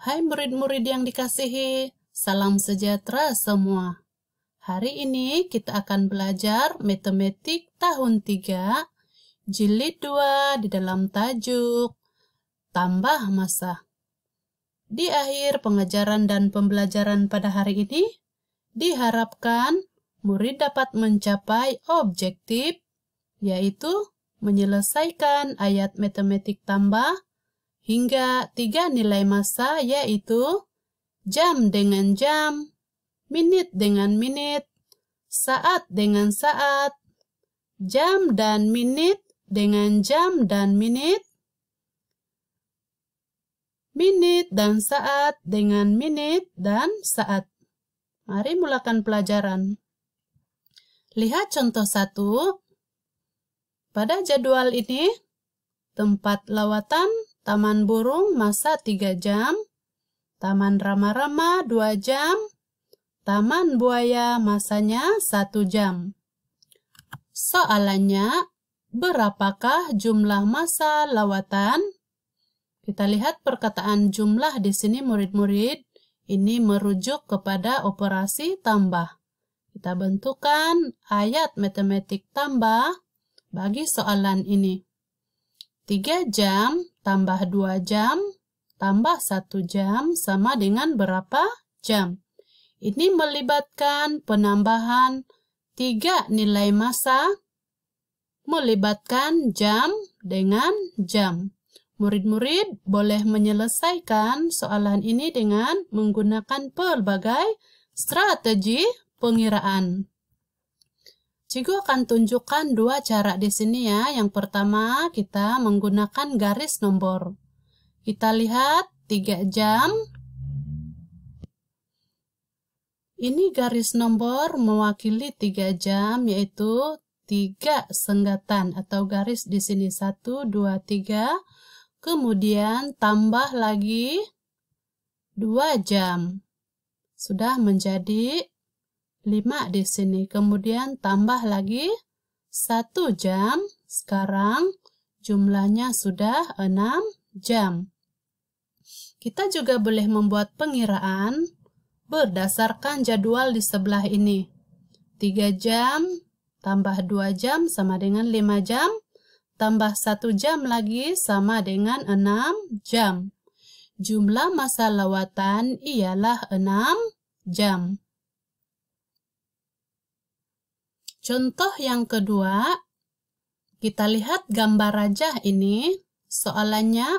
Hai murid-murid yang dikasihi, salam sejahtera semua. Hari ini kita akan belajar matematik tahun 3, jilid 2 di dalam tajuk Tambah Masa. Di akhir pengajaran dan pembelajaran pada hari ini, diharapkan murid dapat mencapai objektif, yaitu menyelesaikan ayat matematik tambah hingga tiga nilai masa yaitu jam dengan jam, menit dengan menit, saat dengan saat, jam dan menit dengan jam dan menit, menit dan saat dengan menit dan saat. Mari mulakan pelajaran. Lihat contoh satu. Pada jadwal ini, tempat lawatan Taman burung masa 3 jam. Taman rama-rama 2 jam. Taman buaya masanya 1 jam. Soalannya, berapakah jumlah masa lawatan? Kita lihat perkataan jumlah di sini murid-murid. Ini merujuk kepada operasi tambah. Kita bentukkan ayat matematik tambah bagi soalan ini. 3 jam tambah 2 jam, tambah 1 jam sama dengan berapa jam. Ini melibatkan penambahan 3 nilai masa, melibatkan jam dengan jam. Murid-murid boleh menyelesaikan soalan ini dengan menggunakan pelbagai strategi pengiraan. Cikgu akan tunjukkan dua cara di sini ya. Yang pertama, kita menggunakan garis nomor. Kita lihat 3 jam. Ini garis nomor mewakili 3 jam, yaitu 3 senggatan atau garis di sini 1, 2, 3. Kemudian tambah lagi 2 jam. Sudah menjadi 5 di sini. Kemudian tambah lagi 1 jam. Sekarang jumlahnya sudah 6 jam. Kita juga boleh membuat pengiraan berdasarkan jadwal di sebelah ini. 3 jam tambah 2 jam sama dengan 5 jam, tambah 1 jam lagi sama dengan 6 jam. Jumlah masa lawatan ialah 6 jam. Contoh yang kedua, kita lihat gambar rajah ini. Soalannya,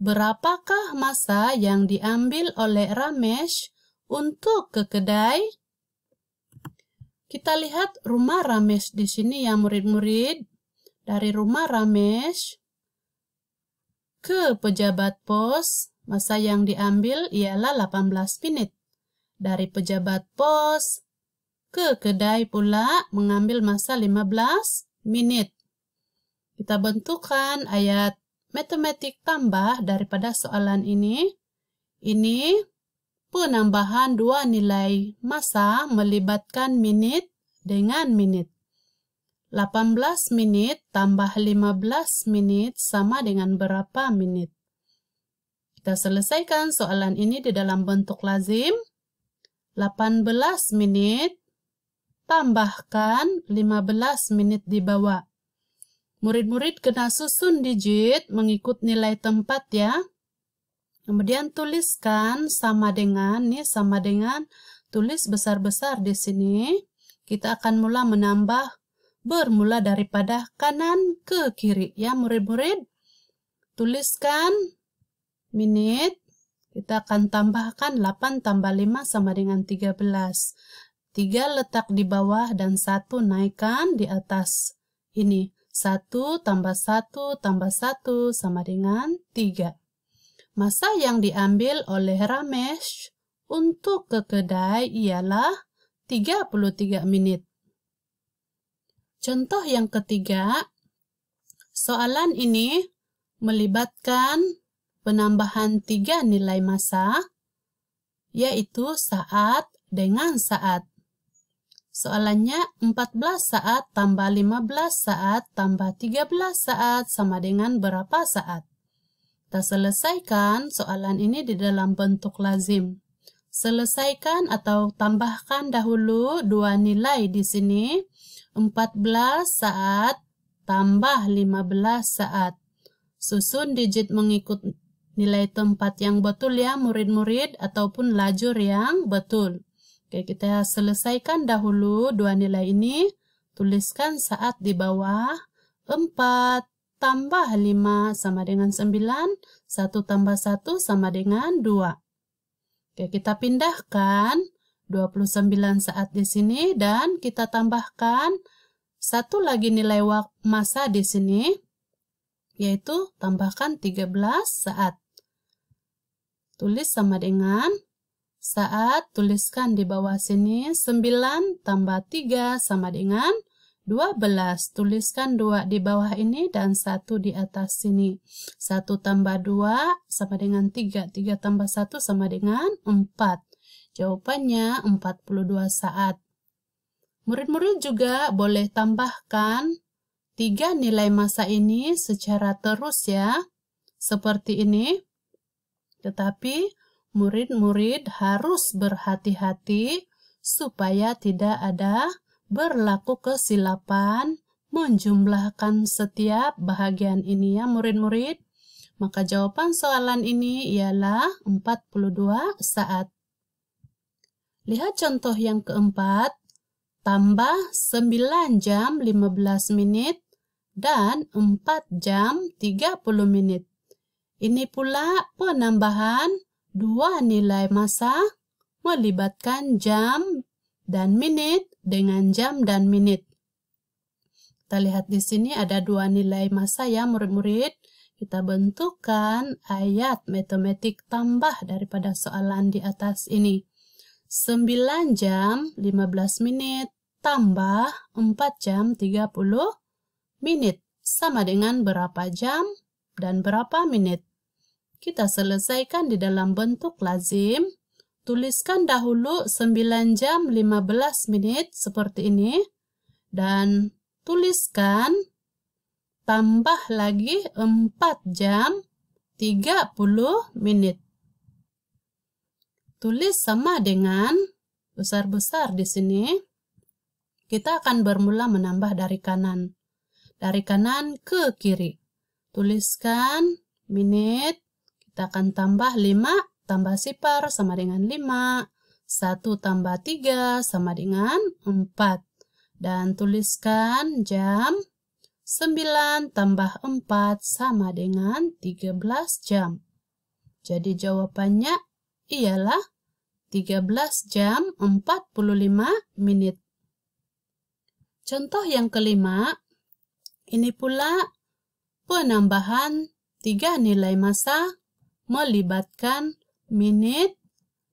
berapakah masa yang diambil oleh Ramesh untuk ke kedai? Kita lihat rumah Ramesh di sini ya murid-murid. Dari rumah Ramesh ke pejabat pos, masa yang diambil ialah 18 menit. Dari pejabat pos ke kedai pula mengambil masa 15 menit. Kita bentukkan ayat matematik tambah daripada soalan ini. Ini penambahan dua nilai masa melibatkan menit dengan menit. 18 menit tambah 15 menit sama dengan berapa menit? Kita selesaikan soalan ini di dalam bentuk lazim. 18 menit tambahkan 15 menit di bawah. Murid-murid kena susun digit mengikut nilai tempat ya. Kemudian tuliskan sama dengan, nih sama dengan, tulis besar-besar di sini. Kita akan mula menambah, bermula daripada kanan ke kiri ya murid-murid. Tuliskan menit, kita akan tambahkan 8 tambah 5 sama dengan 13 tiga letak di bawah dan satu naikkan di atas. Ini satu tambah satu tambah satu sama dengan tiga Masa yang diambil oleh Ramesh untuk ke kedai ialah 33 menit. Contoh yang ketiga, soalan ini melibatkan penambahan tiga nilai masa, yaitu saat dengan saat. Soalannya 14 saat tambah 15 saat tambah 13 saat sama dengan berapa saat? Kita selesaikan soalan ini di dalam bentuk lazim. Selesaikan atau tambahkan dahulu dua nilai di sini. 14 saat tambah 15 saat. Susun digit mengikut nilai tempat yang betul ya murid-murid ataupun lajur yang betul. Oke, kita selesaikan dahulu dua nilai ini. Tuliskan saat di bawah 4 tambah 5 sama dengan 9, 1 tambah 1 sama dengan 2. Oke, kita pindahkan 29 saat di sini dan kita tambahkan satu lagi nilai masa di sini, yaitu tambahkan 13 saat. Tulis sama dengan saat tuliskan di bawah sini 9 tambah 3 sama dengan 12. Tuliskan 2 di bawah ini dan 1 di atas sini. 1 tambah 2 sama dengan 3. 3 tambah 1 sama dengan 4. Jawabannya 42 saat. Murid-murid juga boleh tambahkan 3 nilai masa ini secara terus ya, seperti ini. Tetapi murid-murid harus berhati-hati supaya tidak ada berlaku kesilapan menjumlahkan setiap bahagian ini ya murid-murid. Maka jawaban soalan ini ialah 42 saat. Lihat contoh yang keempat. Tambah 9 jam 15 menit dan 4 jam 30 menit. Ini pula penambahan Dua nilai masa melibatkan jam dan menit dengan jam dan menit. Kita lihat di sini ada dua nilai masa ya murid-murid. Kita bentukkan ayat matematik tambah daripada soalan di atas ini. 9 jam 15 menit tambah 4 jam 30 menit sama dengan berapa jam dan berapa menit kita selesaikan di dalam bentuk lazim. Tuliskan dahulu 9 jam 15 menit seperti ini. Dan tuliskan tambah lagi 4 jam 30 menit. Tulis sama dengan besar-besar di sini. Kita akan bermula menambah dari kanan. Dari kanan ke kiri. Tuliskan menit kita akan tambah 5 tambah sipar sama dengan 5. 1 tambah 3 sama dengan 4. Dan tuliskan jam 9 tambah 4 sama dengan 13 jam. Jadi jawabannya ialah 13 jam 45 menit. Contoh yang kelima, ini pula penambahan 3 nilai masa melibatkan minit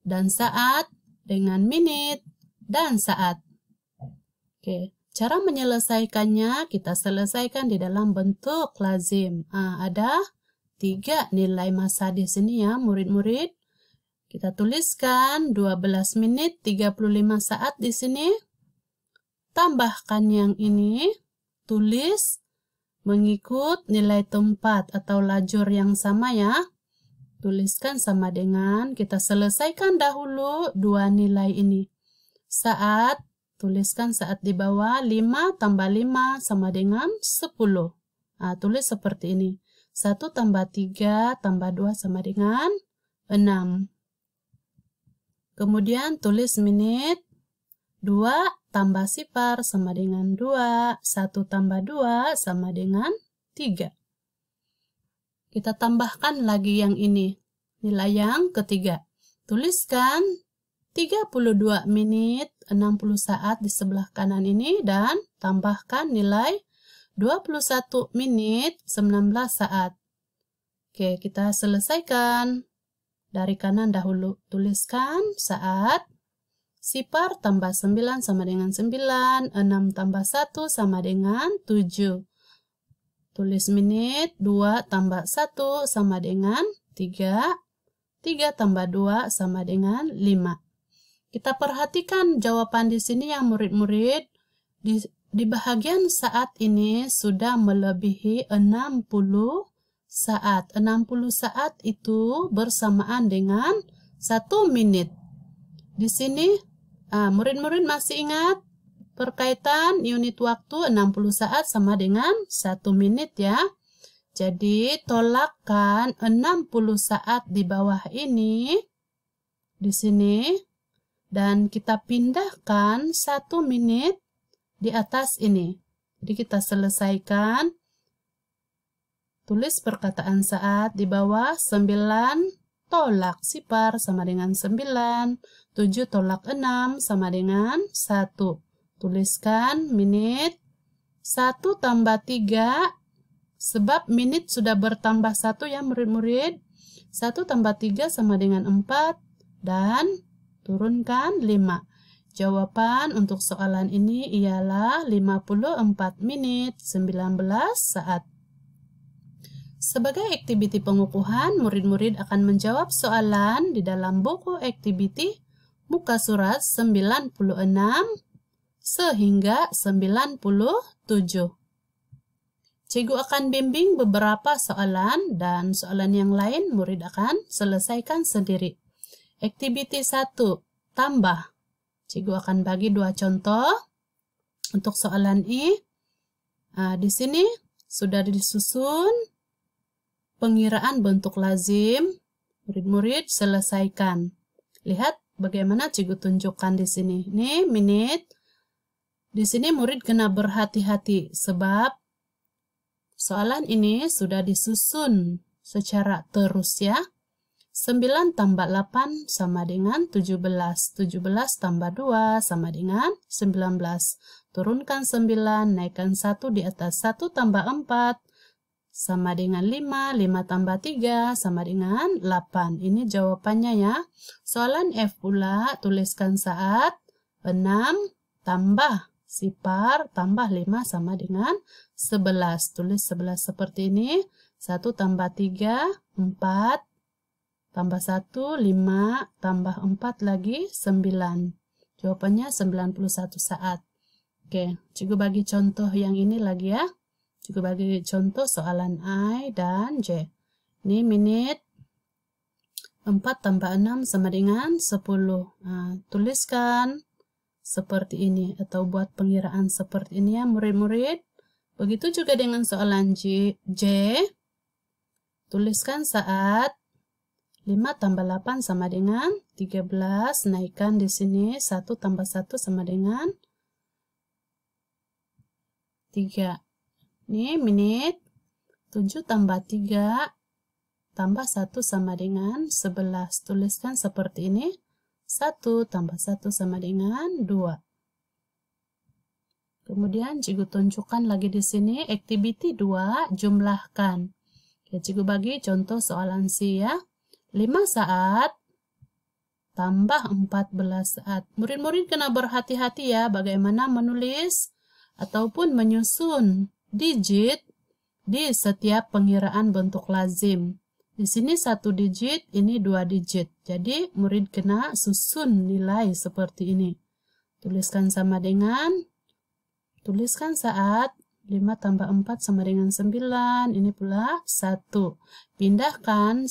dan saat dengan minit dan saat. Oke, cara menyelesaikannya kita selesaikan di dalam bentuk lazim. Nah, ada tiga nilai masa di sini ya murid-murid. Kita tuliskan 12 menit 35 saat di sini. Tambahkan yang ini, tulis mengikut nilai tempat atau lajur yang sama ya. Tuliskan sama dengan kita selesaikan dahulu dua nilai ini. Saat, tuliskan saat di bawah 5 tambah 5 sama dengan 10. Nah, tulis seperti ini. 1 tambah 3 tambah 2 sama dengan 6. Kemudian tulis menit. 2 tambah sifar sama dengan 2. 1 tambah 2 sama dengan 3. Kita tambahkan lagi yang ini. Nilai yang ketiga. Tuliskan 32 menit 60 saat di sebelah kanan ini dan tambahkan nilai 21 menit 19 saat. Oke, kita selesaikan. Dari kanan dahulu tuliskan saat. Sipar tambah 9 sama dengan 9, 6 tambah 1 sama dengan 7. Tulis menit, 2 tambah 1 sama dengan 3. 3 tambah 2 sama dengan 5. Kita perhatikan jawaban di sini ya murid-murid di, di bahagian saat ini sudah melebihi 60 saat. 60 saat itu bersamaan dengan 1 menit. Di sini ah, murid-murid ah, masih ingat Perkaitan unit waktu 60 saat sama dengan 1 menit ya. Jadi tolakkan 60 saat di bawah ini, di sini, dan kita pindahkan 1 menit di atas ini. Jadi kita selesaikan, tulis perkataan saat di bawah 9 tolak sipar sama dengan 9, 7 tolak 6 sama dengan 1. Tuliskan menit 1 tambah 3 sebab menit sudah bertambah 1 ya murid-murid. 1 tambah 3 sama dengan 4 dan turunkan 5. Jawaban untuk soalan ini ialah 54 menit 19 saat. Sebagai aktiviti pengukuhan, murid-murid akan menjawab soalan di dalam buku aktiviti muka surat 96 sehingga 97. Cikgu akan bimbing beberapa soalan dan soalan yang lain murid akan selesaikan sendiri. Activity 1, tambah. Cikgu akan bagi dua contoh untuk soalan I. Nah, di sini sudah disusun pengiraan bentuk lazim. Murid-murid selesaikan. Lihat bagaimana cikgu tunjukkan di sini. Ini menit, di sini murid kena berhati-hati sebab soalan ini sudah disusun secara terus ya. 9 tambah 8 sama dengan 17. 17 tambah 2 sama dengan 19. Turunkan 9, naikkan 1 di atas 1 tambah 4 sama dengan 5. 5 tambah 3 sama dengan 8. Ini jawabannya ya. Soalan F pula tuliskan saat 6 tambah sipar tambah 5 sama dengan 11. Tulis 11 seperti ini. 1 tambah 3, 4, tambah 1, 5, tambah 4 lagi 9. Jawabannya 91 saat. Oke, cukup bagi contoh yang ini lagi ya. Cukup bagi contoh soalan I dan J. Ini menit 4 tambah 6 sama dengan 10. Nah, tuliskan seperti ini atau buat pengiraan seperti ini ya murid-murid. Begitu juga dengan soalan J. J. Tuliskan saat 5 tambah 8 sama dengan 13, naikkan di sini 1 tambah 1 sama dengan 3. Ini menit, 7 tambah 3, tambah 1 sama dengan 11. Tuliskan seperti ini. 1 tambah 1 sama dengan 2. Kemudian cikgu tunjukkan lagi di sini activity 2 jumlahkan. Ya, cikgu bagi contoh soalan sih ya. 5 saat tambah 14 saat. Murid-murid kena berhati-hati ya bagaimana menulis ataupun menyusun digit di setiap pengiraan bentuk lazim. Di sini satu digit, ini dua digit. Jadi murid kena susun nilai seperti ini. Tuliskan sama dengan, tuliskan saat 5 tambah 4 sama dengan 9, ini pula 1. Pindahkan 19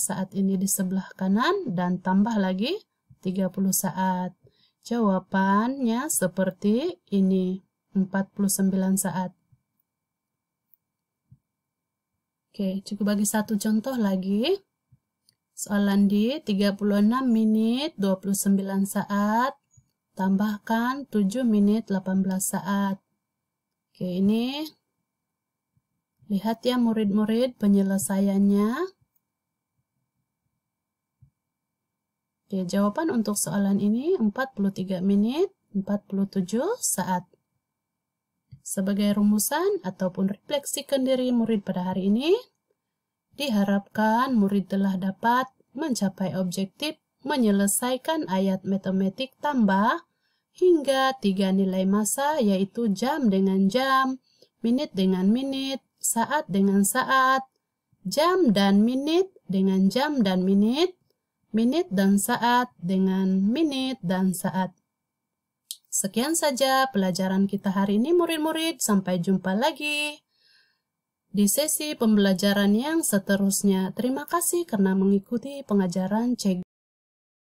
saat ini di sebelah kanan dan tambah lagi 30 saat. Jawabannya seperti ini, 49 saat. Oke, cukup bagi satu contoh lagi. Soalan di 36 menit 29 saat, tambahkan 7 menit 18 saat. Oke, ini lihat ya murid-murid penyelesaiannya. Oke, jawaban untuk soalan ini 43 menit 47 saat sebagai rumusan ataupun refleksi kendiri murid pada hari ini, diharapkan murid telah dapat mencapai objektif menyelesaikan ayat matematik tambah hingga tiga nilai masa yaitu jam dengan jam, menit dengan menit, saat dengan saat, jam dan menit dengan jam dan menit, menit dan saat dengan menit dan saat. Sekian saja pelajaran kita hari ini murid-murid, sampai jumpa lagi di sesi pembelajaran yang seterusnya. Terima kasih karena mengikuti pengajaran Cek.